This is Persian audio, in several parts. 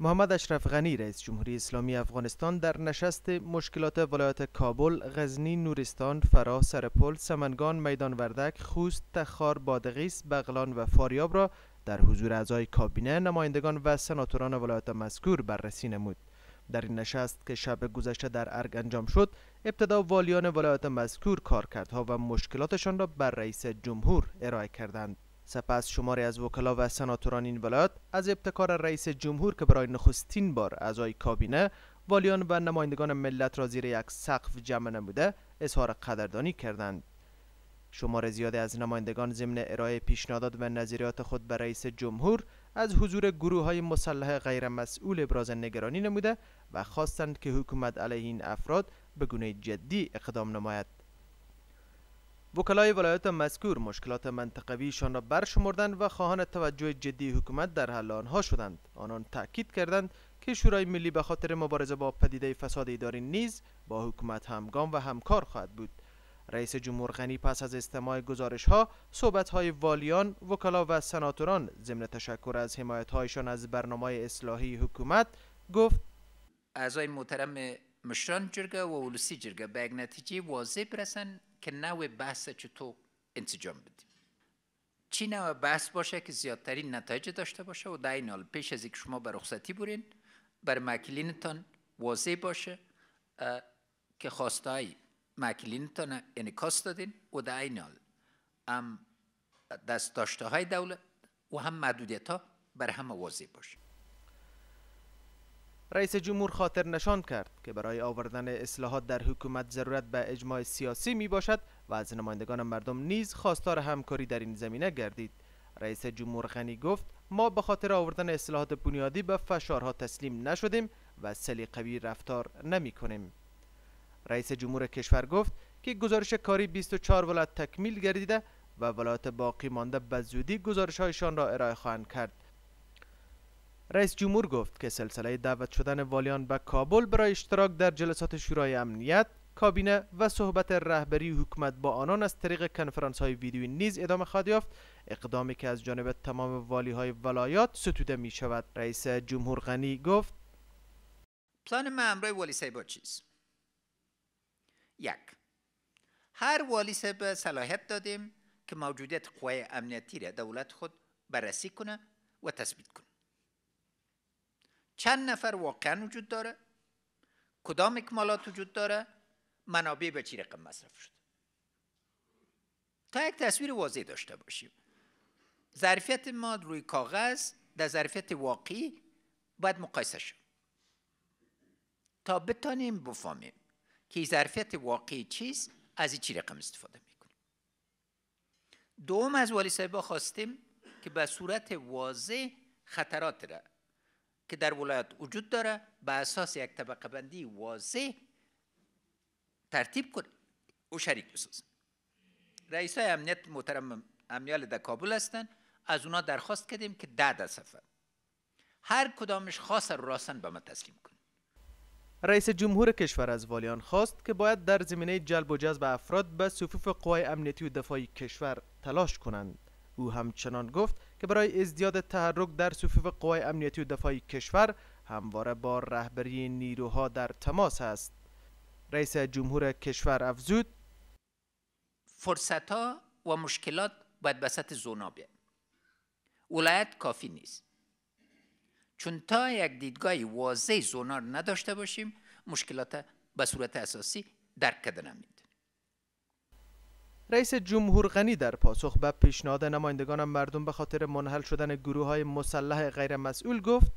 محمد اشرف غنی رئیس جمهوری اسلامی افغانستان در نشست مشکلات ولایت کابل، غزنی، نورستان، فراه، سرپل، سمنگان، میدان وردک، خوست، تخار، بادغیس، بغلان و فاریاب را در حضور اعضای کابینه، نمایندگان و سناتوران ولایت مذکور بررسی نمود. در این نشست که شب گذشته در ارگ انجام شد، ابتدا والیان ولایت مذکور کارکردها و مشکلاتشان را بر رئیس جمهور ارائه کردند. سپس شماری از وکلا و سناتوران این ولایت از ابتکار رئیس جمهور که برای نخستین بار اعضای کابینه والیان و نمایندگان ملت را زیر یک سقف جمع نموده اظهار قدردانی کردند شمار زیادی از نمایندگان ضمن ارائه پیشنهادات و نظریات خود به رئیس جمهور از حضور گروه های مسلح غیرمسئول ابراز نگرانی نموده و خواستند که حکومت علیه این افراد به گونه جدی اقدام نماید وکلای ولایت مذکور مشکلات منطقویشان را برشمردند و خواهان توجه جدی حکومت در حل آنها شدند آنان تاکید کردند که شورای ملی به خاطر مبارزه با پدیده فساد اداری نیز با حکومت همگام و همکار خواهد بود رئیس جمهور غنی پس از استماع گزارش ها صحبت های والیان وکلا و سناتوران ضمن تشکر از حمایت هایشان از برنامه اصلاحی حکومت گفت اعضای محترم مشران جرگه و ولسی جرگه به یک نتیجه واضح برسن که نوع بحث چطور انسجام بده. چی نوع بحث باشه که زیادترین نتایج داشته باشه و در این حال پیش از اینکه شما به رخصتی برین بر مکلینتان واضح باشه که خواستهای مکلینتان انکاس دادین و در این حال هم دست داشته های دولت و هم محدودیت ها بر هم واضح باشه رئیس جمهور خاطر نشان کرد که برای آوردن اصلاحات در حکومت ضرورت به اجماع سیاسی می باشد و از نمایندگان مردم نیز خواستار همکاری در این زمینه گردید. رئیس جمهور غنی گفت ما به خاطر آوردن اصلاحات بنیادی به فشارها تسلیم نشدیم و قوی رفتار نمی کنیم. رئیس جمهور کشور گفت که گزارش کاری 24 ولایت تکمیل گردیده و ولایت باقی مانده به زودی گزارش هایشان را ارائه خواهند کرد. رئیس جمهور گفت که سلسله دعوت شدن والیان به کابل برای اشتراک در جلسات شورای امنیت کابینه و صحبت رهبری حکومت با آنان از طریق کنفرانس های ویدیویی نیز ادامه خواهد یافت اقدامی که از جانب تمام والی های ولایات ستوده می شود رئیس جمهور غنی گفت پلان ما امروی والی سیبا چیست یک هر والی سیبا صلاحیت دادیم که موجودیت قوای امنیتی را دولت خود بررسی کنه و تثبیت کنه چند نفر واقعا وجود داره کدام اکمالات وجود داره منابع به چی رقم مصرف شده؟ تا یک تصویر واضح داشته باشیم ظرفیت ما روی کاغذ در ظرفیت واقعی باید مقایسه شد تا بتانیم بفهمیم که ظرفیت واقعی چیز از این چی رقم استفاده میکنیم دوم از والی صاحبا خواستیم که به صورت واضح خطرات را که در ولایت وجود داره به اساس یک طبقه بندی واضح ترتیب کنه او شریک بسازن رئیس های امنیت محترم امیال در کابل هستن از اونا درخواست کردیم که ده سفر. هر کدامش خاص رو راستن به ما تسلیم کنیم رئیس جمهور کشور از والیان خواست که باید در زمینه جلب و جذب افراد به صفوف قوای امنیتی و دفاعی کشور تلاش کنند او همچنان گفت که برای ازدیاد تحرک در صفوف قوای امنیتی و دفاعی کشور همواره با رهبری نیروها در تماس است رئیس جمهور کشور افزود فرصت ها و مشکلات باید وسط زونا بیاد ولایت کافی نیست چون تا یک دیدگاه واضح زونا نداشته باشیم مشکلات به صورت اساسی درک کرده رئیس جمهور غنی در پاسخ به پیشنهاد نمایندگان مردم به خاطر منحل شدن گروه های مسلح غیر مسئول گفت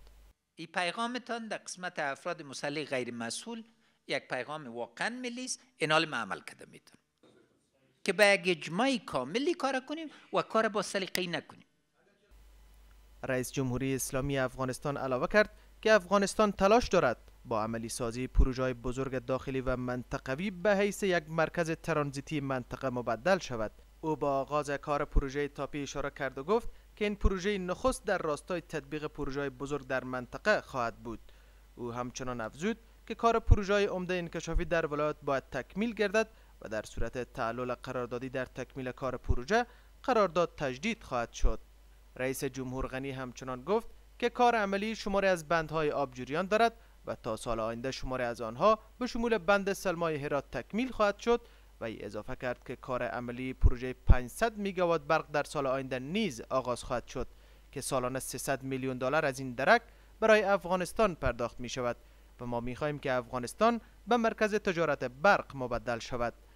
ای پیغامتان در قسمت افراد مسلح غیر مسئول یک پیغام واقعا ملی است انال ما عمل کرده میتون که به یک اجماعی کاملی کار کنیم و کار با سلیقه نکنیم رئیس جمهوری اسلامی افغانستان علاوه کرد که افغانستان تلاش دارد با عملی سازی پروژه بزرگ داخلی و منطقوی به حیث یک مرکز ترانزیتی منطقه مبدل شود او با آغاز کار پروژه تاپی اشاره کرد و گفت که این پروژه نخست در راستای تطبیق پروژه بزرگ در منطقه خواهد بود او همچنان افزود که کار پروژه عمده انکشافی در ولایت باید تکمیل گردد و در صورت تعلل قراردادی در تکمیل کار پروژه قرارداد تجدید خواهد شد رئیس جمهور غنی همچنان گفت که کار عملی شماری از بندهای آبجوریان دارد و تا سال آینده شماره از آنها به شمول بند سلمای هرات تکمیل خواهد شد و ای اضافه کرد که کار عملی پروژه 500 میگاوات برق در سال آینده نیز آغاز خواهد شد که سالانه 300 میلیون دلار از این درک برای افغانستان پرداخت می شود و ما می خواهیم که افغانستان به مرکز تجارت برق مبدل شود